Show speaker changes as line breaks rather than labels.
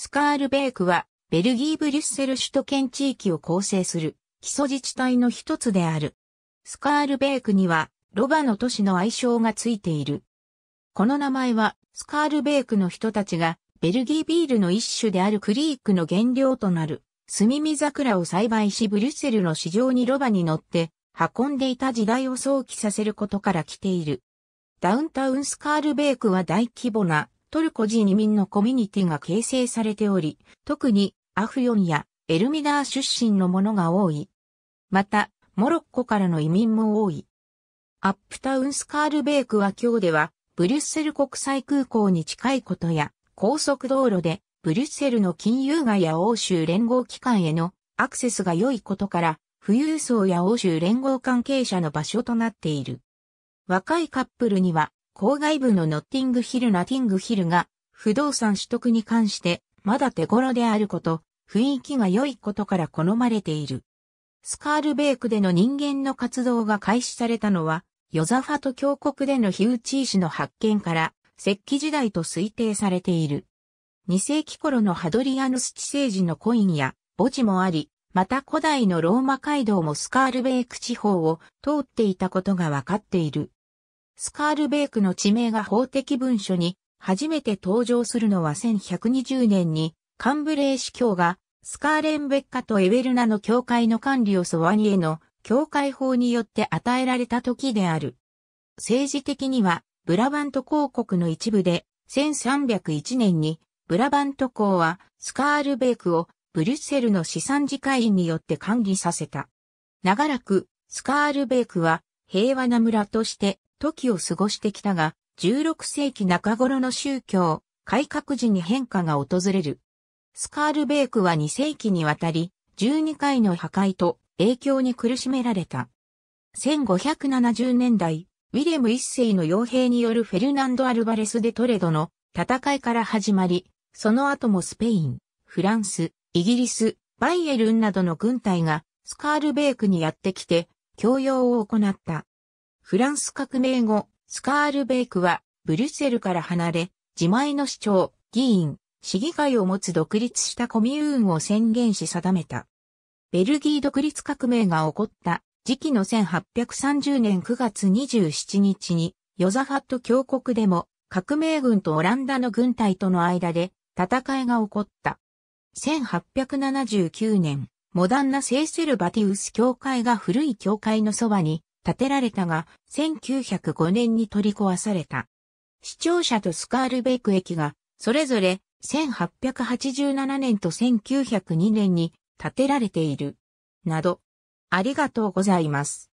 スカールベークは、ベルギー・ブリュッセル首都圏地域を構成する基礎自治体の一つである。スカールベークには、ロバの都市の愛称がついている。この名前は、スカールベークの人たちが、ベルギービールの一種であるクリークの原料となる、スミミ桜を栽培しブリュッセルの市場にロバに乗って運んでいた時代を想起させることから来ている。ダウンタウンスカールベークは大規模なトルコ人移民のコミュニティが形成されており、特にアフヨンやエルミダー出身のものが多い。また、モロッコからの移民も多い。アップタウンスカールベークは今日では、ブリュッセル国際空港に近いことや、高速道路で、ブリュッセルの金融街や欧州連合機関へのアクセスが良いことから、富裕層や欧州連合関係者の場所となっている。若いカップルには、郊外部のノッティングヒルナティングヒルが不動産取得に関してまだ手頃であること、雰囲気が良いことから好まれている。スカールベークでの人間の活動が開始されたのは、ヨザファト峡谷でのヒ打チー氏の発見から石器時代と推定されている。2世紀頃のハドリアヌス地政時のコインや墓地もあり、また古代のローマ街道もスカールベーク地方を通っていたことがわかっている。スカールベークの地名が法的文書に初めて登場するのは1120年にカンブレー司教がスカーレンベッカとエウェルナの教会の管理をソワニエの教会法によって与えられた時である。政治的にはブラバント公国の一部で1301年にブラバント公はスカールベークをブリュッセルの資産次会員によって管理させた。長らくスカールベークは平和な村として時を過ごしてきたが、16世紀中頃の宗教、改革時に変化が訪れる。スカールベークは2世紀にわたり、12回の破壊と影響に苦しめられた。1570年代、ウィレム一世の傭兵によるフェルナンド・アルバレス・デ・トレドの戦いから始まり、その後もスペイン、フランス、イギリス、バイエルンなどの軍隊がスカールベークにやってきて、教養を行った。フランス革命後、スカールベイクは、ブリュッセルから離れ、自前の市長、議員、市議会を持つ独立したコミューンを宣言し定めた。ベルギー独立革命が起こった時期の1830年9月27日に、ヨザファット峡谷でも革命軍とオランダの軍隊との間で戦いが起こった。1879年、モダンなセーセルバティウス教会が古い教会のそばに建てられたが、1905年に取り壊された。市庁舎とスカールベイク駅が、それぞれ1887年と1902年に建てられている。など、ありがとうございます。